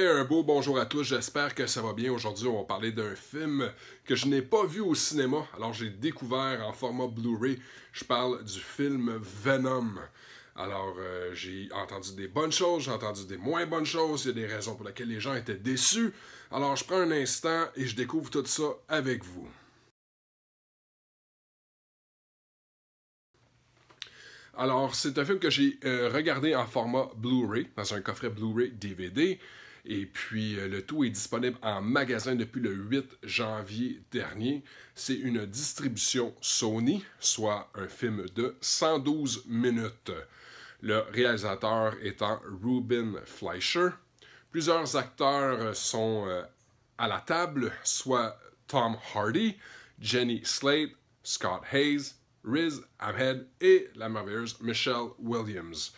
un beau bonjour à tous, j'espère que ça va bien. Aujourd'hui, on va parler d'un film que je n'ai pas vu au cinéma, alors j'ai découvert en format Blu-ray. Je parle du film Venom. Alors, euh, j'ai entendu des bonnes choses, j'ai entendu des moins bonnes choses, il y a des raisons pour lesquelles les gens étaient déçus. Alors, je prends un instant et je découvre tout ça avec vous. Alors, c'est un film que j'ai euh, regardé en format Blu-ray, dans un coffret Blu-ray DVD. Et puis, euh, le tout est disponible en magasin depuis le 8 janvier dernier. C'est une distribution Sony, soit un film de 112 minutes. Le réalisateur étant Ruben Fleischer. Plusieurs acteurs euh, sont euh, à la table, soit Tom Hardy, Jenny Slate, Scott Hayes, Riz Ahmed et la merveilleuse Michelle Williams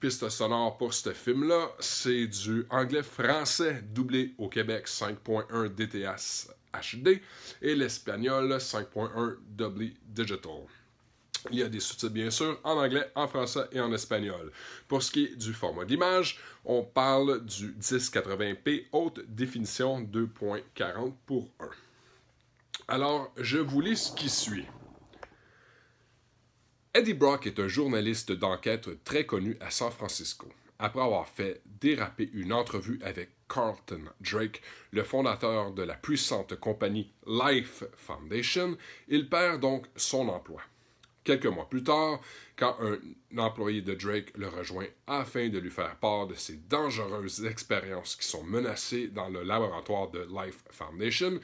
piste sonore pour ce film-là, c'est du anglais-français doublé au Québec 5.1 DTS HD et l'espagnol 5.1 WD. digital. Il y a des sous-titres bien sûr en anglais, en français et en espagnol. Pour ce qui est du format d'image, on parle du 1080p haute définition 2.40 pour 1. Alors, je vous lis ce qui suit. Eddie Brock est un journaliste d'enquête très connu à San Francisco. Après avoir fait déraper une entrevue avec Carlton Drake, le fondateur de la puissante compagnie Life Foundation, il perd donc son emploi. Quelques mois plus tard, quand un employé de Drake le rejoint afin de lui faire part de ses dangereuses expériences qui sont menacées dans le laboratoire de Life Foundation,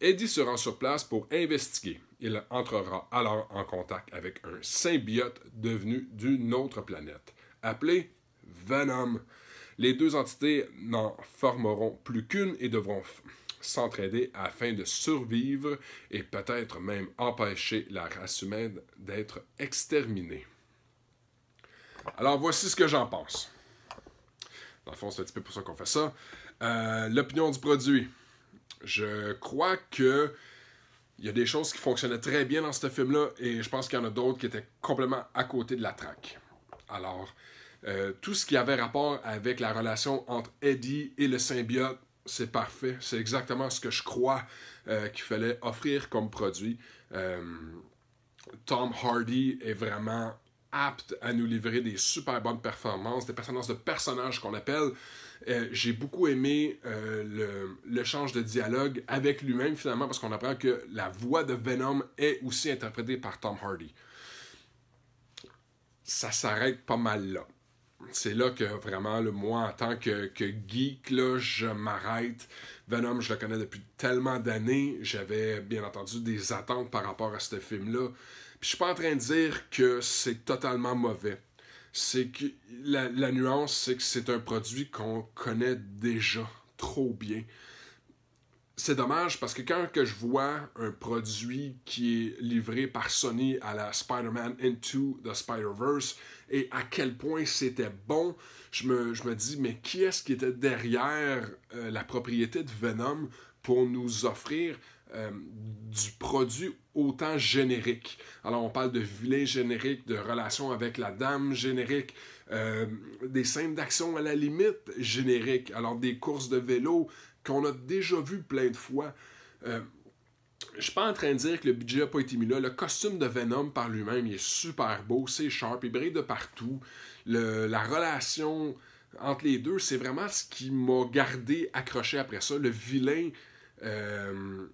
Eddie se rend sur place pour investiguer. Il entrera alors en contact avec un symbiote devenu d'une autre planète, appelé Venom. Les deux entités n'en formeront plus qu'une et devront s'entraider afin de survivre et peut-être même empêcher la race humaine d'être exterminée. Alors voici ce que j'en pense. Dans le fond, c'est un petit peu pour ça qu'on fait ça. Euh, l'opinion du produit. Je crois que il y a des choses qui fonctionnaient très bien dans ce film-là et je pense qu'il y en a d'autres qui étaient complètement à côté de la traque. Alors, euh, tout ce qui avait rapport avec la relation entre Eddie et le symbiote, c'est parfait. C'est exactement ce que je crois euh, qu'il fallait offrir comme produit. Euh, Tom Hardy est vraiment apte à nous livrer des super bonnes performances, des performances de personnages qu'on appelle. Euh, j'ai beaucoup aimé le change de dialogue avec lui-même finalement parce qu'on apprend que la voix de Venom est aussi interprétée par Tom Hardy. Ça s'arrête pas mal là c'est là que vraiment, le moi, en tant que, que geek, je m'arrête. Venom, je le connais depuis tellement d'années. J'avais, bien entendu, des attentes par rapport à ce film-là. Puis je suis pas en train de dire que c'est totalement mauvais. C'est que la nuance, c'est que c'est un produit qu'on connaît déjà trop bien c'est dommage parce que quand je vois un produit qui est livré par Sony à la Spider-Man Into the Spider-Verse et à quel point c'était bon, je me, dis, mais qui est-ce qui était derrière euh, la propriété de Venom pour nous offrir euh, du produit autant générique. Alors on parle de vilain générique, de relation avec la dame générique, euh, des scènes d'action à la limite générique, alors des courses de vélo, qu'on a déjà vu plein de fois. Euh, je suis pas en train de dire que le budget n'a pas été mis là. Le costume de Venom par lui-même, il est super beau, c'est sharp, il brille de partout. la relation entre les deux, c'est vraiment ce qui m'a gardé accroché après ça. Le vilain euh,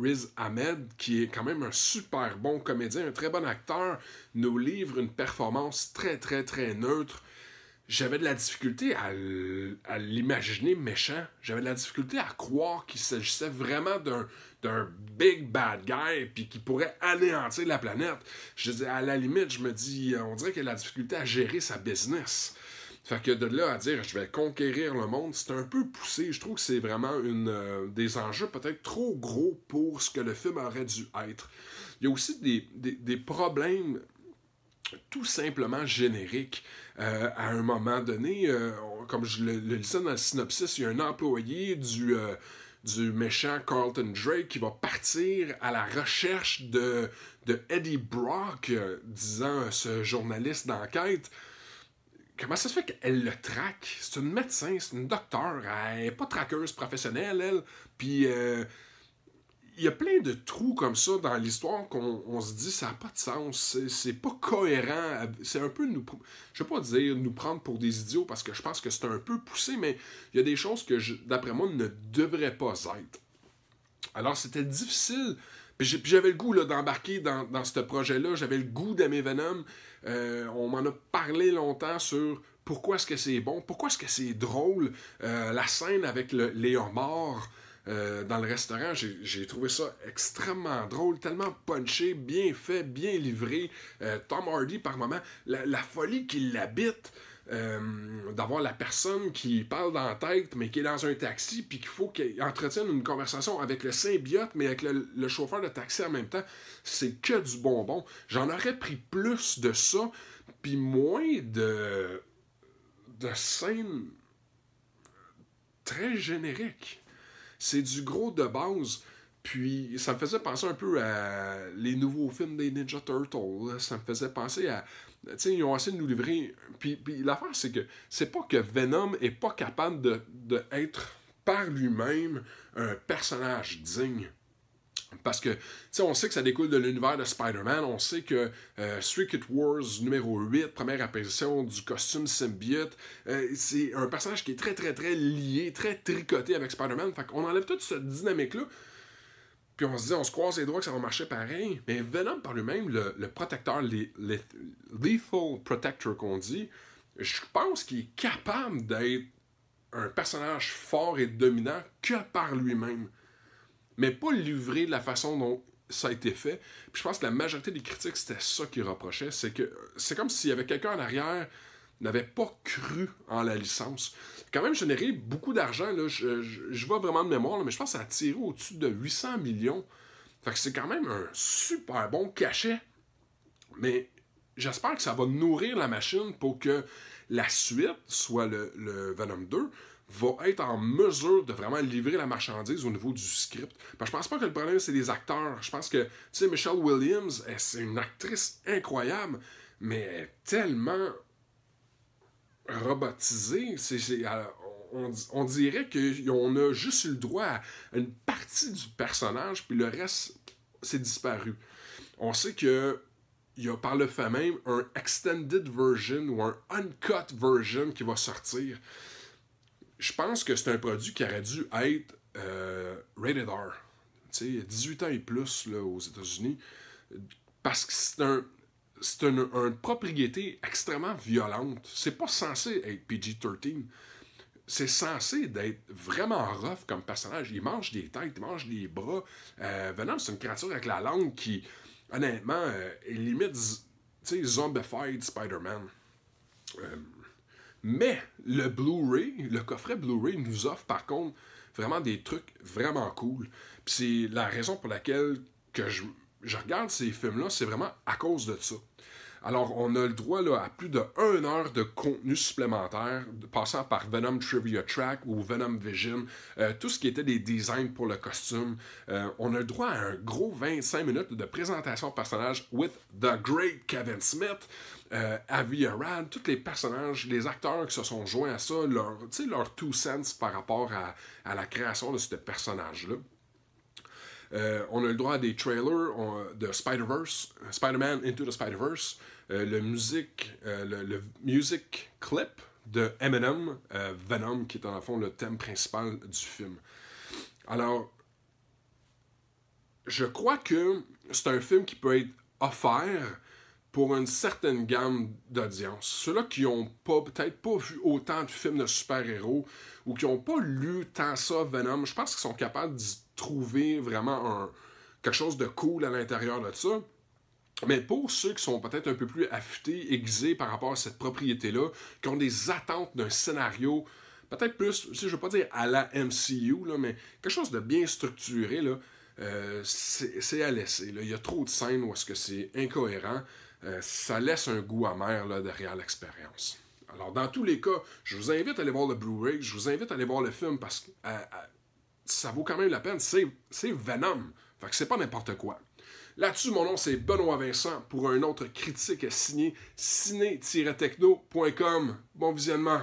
Riz Ahmed, qui est quand même un super bon comédien, un très bon acteur, nous livre une performance très, très, très neutre j'avais de la difficulté à, l'imaginer méchant. J'avais de la difficulté à croire qu'il s'agissait vraiment d'un big bad guy puis qui pourrait anéantir la planète. Je à la limite, je me dis, on dirait qu'il a de la difficulté à gérer sa business. Fait que de là à dire je vais conquérir le monde, c'est un peu poussé. Je trouve que c'est vraiment une, euh, des enjeux peut-être trop gros pour ce que le film aurait dû être. Il y a aussi des, des, des problèmes tout simplement générique. Euh, à un moment donné, euh, comme je le, le, dans le synopsis, il y a un employé du, euh, du méchant Carlton Drake qui va partir à la recherche de, de Eddie Brock, disant ce journaliste d'enquête. Comment ça se fait qu'elle le traque? C'est une médecin, c'est une docteur, elle n'est pas traqueuse professionnelle, elle. Puis il y a plein de trous comme ça dans l'histoire qu'on se dit ça n'a pas de sens, c'est pas cohérent. C'est un peu nous, je vais pas dire nous prendre pour des idiots parce que je pense que c'est un peu poussé, mais il y a des choses que d'après moi ne devraient pas être. Alors c'était difficile. Puis j'avais le goût d'embarquer dans, ce projet-là, j'avais le goût d'aimer Venom. Euh, on m'en a parlé longtemps sur pourquoi est-ce que c'est bon, pourquoi est-ce que c'est drôle, euh, la scène avec le, mort euh, dans le restaurant, j'ai trouvé ça extrêmement drôle, tellement punché, bien fait, bien livré. Euh, Tom Hardy, par moment, la, folie qui l'habite. Euh, d'avoir la personne qui parle dans la tête, mais qui est dans un taxi, puis qu'il faut qu'elle entretienne une conversation avec le symbiote, mais avec le, chauffeur de taxi en même temps, c'est que du bonbon. J'en aurais pris plus de ça, puis moins de, de scènes très génériques. C'est du gros de base. Puis ça me faisait penser un peu à les nouveaux films des Ninja Turtles. Ça me faisait penser à. Tu sais, ils ont essayé de nous livrer. Puis, puis l'affaire, c'est que c'est pas que Venom est pas capable de, de par lui-même un personnage digne. Parce que, tu sais, on sait que ça découle de l'univers de Spider-Man. On sait que euh, Secret Wars numéro 8, première apparition du costume symbiote, euh, c'est un personnage qui est très, très, très lié, très tricoté avec Spider-Man. Fait qu'on enlève toute cette dynamique-là. Puis on se dit, on se croise les doigts que ça va marcher pareil. Mais Venom par lui-même, le, protecteur, le Lethal Protector qu'on dit, je pense qu'il est capable d'être un personnage fort et dominant que par lui-même mais pas livré de la façon dont ça a été fait. Puis je pense que la majorité des critiques, c'était ça qu'ils reprochaient. C'est que c'est comme s'il y avait quelqu'un en arrière n'avait pas cru en la licence. Quand même généré beaucoup d'argent, je, je, vois vraiment de mémoire, mais je pense que ça a tiré au-dessus de 800 millions. Fait que c'est quand même un super bon cachet. Mais j'espère que ça va nourrir la machine pour que la suite soit le Venom 2, va être en mesure de vraiment livrer la marchandise au niveau du script. Parce je pense pas que le problème, c'est les acteurs. Je pense que, tu sais, Michelle Williams, eh, c'est une actrice incroyable, mais tellement robotisée. Euh, on, dirait qu'on a juste eu le droit à une partie du personnage, puis le reste, c'est disparu. On sait que il y a par le fait même un extended version ou un uncut version qui va sortir je pense que c'est un produit qui aurait dû être euh, rated R. 18 ans et plus là, aux États-Unis. Parce que c'est un. C'est une, propriété extrêmement violente. C'est pas censé être PG-13. C'est censé d'être vraiment rough comme personnage. Il mange des têtes, il mange des bras. Euh, Venom, c'est une créature avec la langue qui, honnêtement, euh, est limite, tu sais, zombified Spider-Man. Mais le Blu-ray, le coffret Blu-ray nous offre par contre vraiment des trucs vraiment cool. Puis c'est la raison pour laquelle que je, regarde ces films-là, c'est vraiment à cause de ça. Alors, on a le droit là, à plus de 1 heure de contenu supplémentaire, passant par Venom Trivia Track ou Venom Vision, euh, tout ce qui était des designs pour le costume. Euh, on a le droit à un gros 25 minutes de présentation de personnage with The Great Kevin Smith euh, Avi Arad, tous les personnages, les acteurs qui se sont joints à ça, leur, leur two cents par rapport à, la création de ce personnage-là. Euh, on a le droit à des trailers de Spider-Verse, euh, Spider-Man Into the Spider-Verse, euh, le, music, le, music clip de Eminem, Venom, qui est en fond le thème principal du film. Alors, je crois que c'est un film qui peut être offert pour une certaine gamme d'audience. Ceux-là qui n'ont peut-être pas vu autant de films de super-héros ou qui n'ont pas lu tant ça, Venom, je pense qu'ils sont capables de trouver vraiment quelque chose de cool à l'intérieur de ça. Mais pour ceux qui sont peut-être un peu plus affûtés, aiguisés par rapport à cette propriété-là, qui ont des attentes d'un scénario, peut-être plus, je ne veux pas dire à la MCU, là, mais quelque chose de bien structuré, là, euh, c'est à laisser. Il y a trop de scènes où est-ce que c'est incohérent. Euh, ça laisse un goût amer derrière l'expérience. Alors, dans tous les cas, je vous invite à aller voir le Blu-ray, je vous invite à aller voir le film parce que euh, euh, ça vaut quand même la peine. C'est Venom. Fait que c'est pas n'importe quoi. Là-dessus, mon nom, c'est Benoît Vincent pour un autre critique signé ciné-techno.com. Bon visionnement.